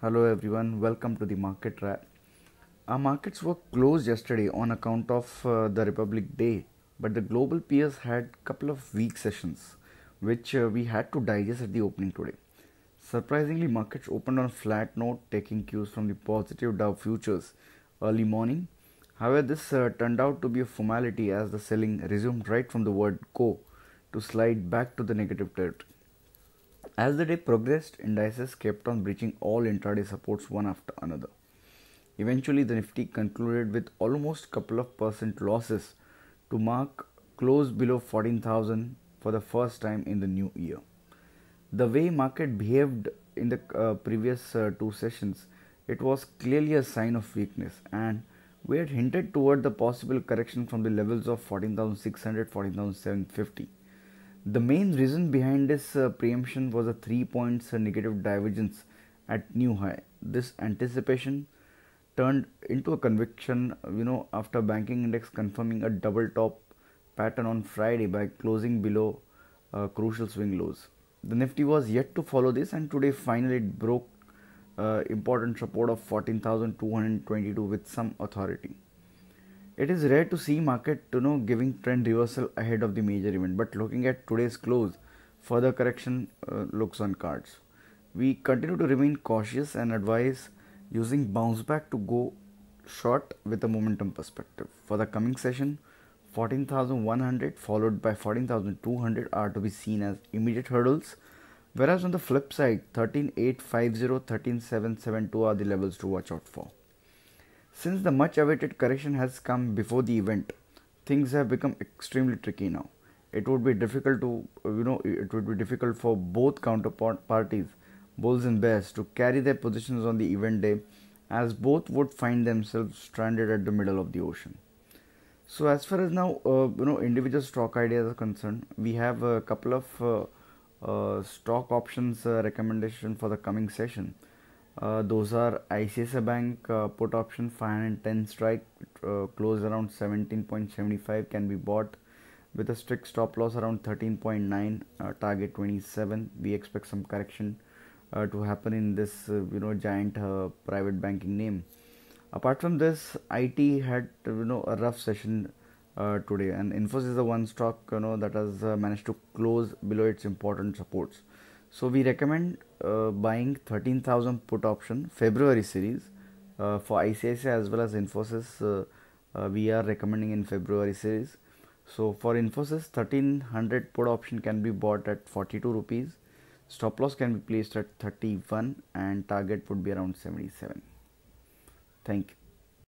Hello everyone, welcome to the market wrap. Our markets were closed yesterday on account of uh, the Republic Day, but the global peers had couple of weak sessions which uh, we had to digest at the opening today. Surprisingly, markets opened on a flat note taking cues from the positive Dow futures early morning. However, this uh, turned out to be a formality as the selling resumed right from the word go to slide back to the negative territory. As the day progressed, indices kept on breaching all intraday supports one after another. Eventually, the Nifty concluded with almost couple of percent losses to mark close below 14,000 for the first time in the new year. The way market behaved in the uh, previous uh, two sessions, it was clearly a sign of weakness and we had hinted toward the possible correction from the levels of 14,600 14,750 the main reason behind this uh, preemption was a 3 points uh, negative divergence at new high. This anticipation turned into a conviction, uh, you know, after banking index confirming a double top pattern on Friday by closing below uh, crucial swing lows. The Nifty was yet to follow this and today finally it broke uh, important support of 14,222 with some authority. It is rare to see market to you know giving trend reversal ahead of the major event, but looking at today's close, further correction uh, looks on cards. We continue to remain cautious and advise using bounce back to go short with a momentum perspective. For the coming session, 14,100 followed by 14,200 are to be seen as immediate hurdles, whereas on the flip side, 13,850, 13,772 are the levels to watch out for. Since the much awaited correction has come before the event, things have become extremely tricky now. It would be difficult to, you know, it would be difficult for both counterpart parties, bulls and bears, to carry their positions on the event day as both would find themselves stranded at the middle of the ocean. So as far as now uh, you know individual stock ideas are concerned, we have a couple of uh, uh, stock options uh, recommendation for the coming session. Uh, those are ICICI Bank uh, put option 510 strike uh, close around 17.75 can be bought with a strict stop loss around 13.9 uh, target 27 we expect some correction uh, to happen in this uh, you know giant private banking name apart from this IT had you know a rough session today and Infosys is the one stock you know that has managed to close below its important supports so we recommend uh, buying 13,000 put option February series uh, for ICICI as well as Infosys. Uh, uh, we are recommending in February series. So for Infosys, 1300 put option can be bought at 42 rupees. Stop loss can be placed at 31 and target would be around 77. Thank you.